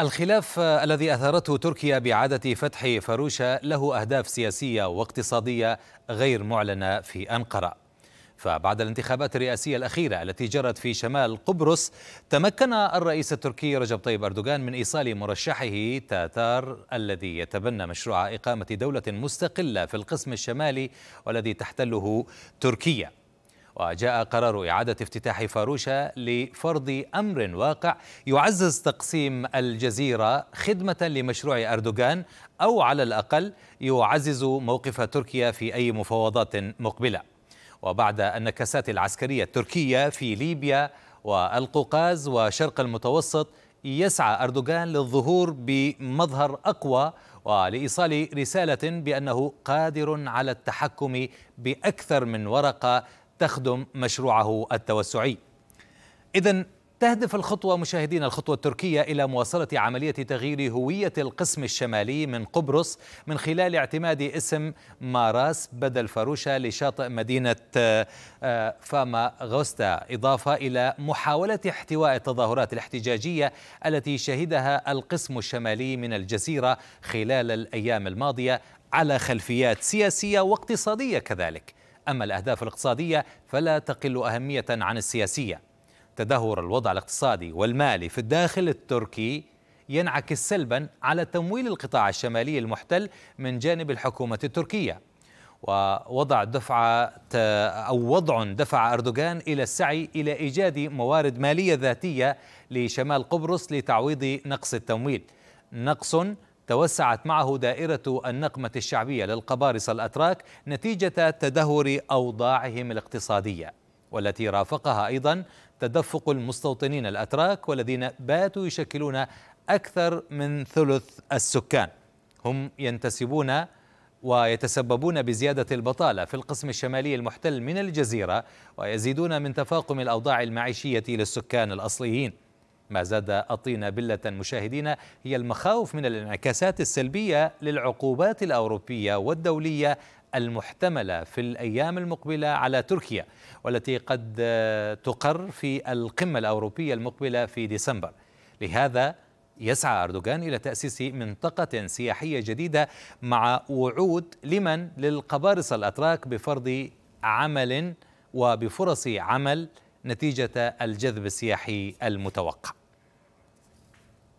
الخلاف الذي اثارته تركيا باعاده فتح فاروشه له اهداف سياسيه واقتصاديه غير معلنه في انقره. فبعد الانتخابات الرئاسيه الاخيره التي جرت في شمال قبرص تمكن الرئيس التركي رجب طيب اردوغان من ايصال مرشحه تاتار الذي يتبنى مشروع اقامه دوله مستقله في القسم الشمالي والذي تحتله تركيا. وجاء قرار إعادة افتتاح فاروشة لفرض أمر واقع يعزز تقسيم الجزيرة خدمة لمشروع أردوغان أو على الأقل يعزز موقف تركيا في أي مفاوضات مقبلة وبعد النكسات العسكرية التركية في ليبيا والقوقاز وشرق المتوسط يسعى أردوغان للظهور بمظهر أقوى ولإيصال رسالة بأنه قادر على التحكم بأكثر من ورقة تخدم مشروعه التوسعي إذا تهدف الخطوة مشاهدين الخطوة التركية إلى مواصلة عملية تغيير هوية القسم الشمالي من قبرص من خلال اعتماد اسم ماراس بدل فاروشة لشاطئ مدينة آه، فاما غوستا إضافة إلى محاولة احتواء التظاهرات الاحتجاجية التي شهدها القسم الشمالي من الجزيرة خلال الأيام الماضية على خلفيات سياسية واقتصادية كذلك أما الأهداف الاقتصادية فلا تقل أهمية عن السياسية تدهور الوضع الاقتصادي والمالي في الداخل التركي ينعكس سلبا على تمويل القطاع الشمالي المحتل من جانب الحكومة التركية ووضع دفعة أو وضع دفع أردوغان إلى السعي إلى إيجاد موارد مالية ذاتية لشمال قبرص لتعويض نقص التمويل نقص توسعت معه دائرة النقمة الشعبية للقبارصة الأتراك نتيجة تدهور أوضاعهم الاقتصادية والتي رافقها أيضا تدفق المستوطنين الأتراك والذين باتوا يشكلون أكثر من ثلث السكان هم ينتسبون ويتسببون بزيادة البطالة في القسم الشمالي المحتل من الجزيرة ويزيدون من تفاقم الأوضاع المعيشية للسكان الأصليين ما زاد الطين بلة مشاهدين هي المخاوف من الانعكاسات السلبية للعقوبات الأوروبية والدولية المحتملة في الأيام المقبلة على تركيا والتي قد تقر في القمة الأوروبية المقبلة في ديسمبر لهذا يسعى أردوغان إلى تأسيس منطقة سياحية جديدة مع وعود لمن للقبارصة الأتراك بفرض عمل وبفرص عمل نتيجة الجذب السياحي المتوقع